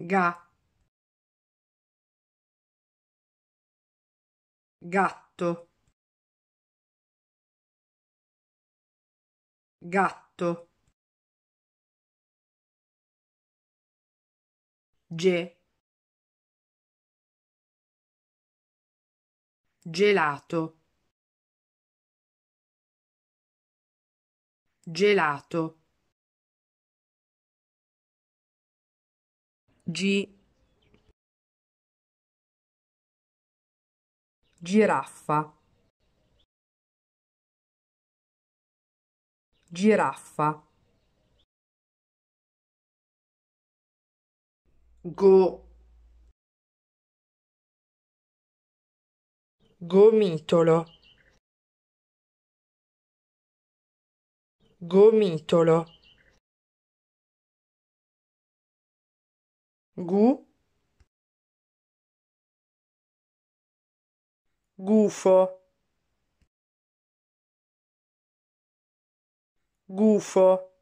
ga gatto gatto ge gelato gelato G giraffa giraffa go gomitolo gomitolo gu gufo gufo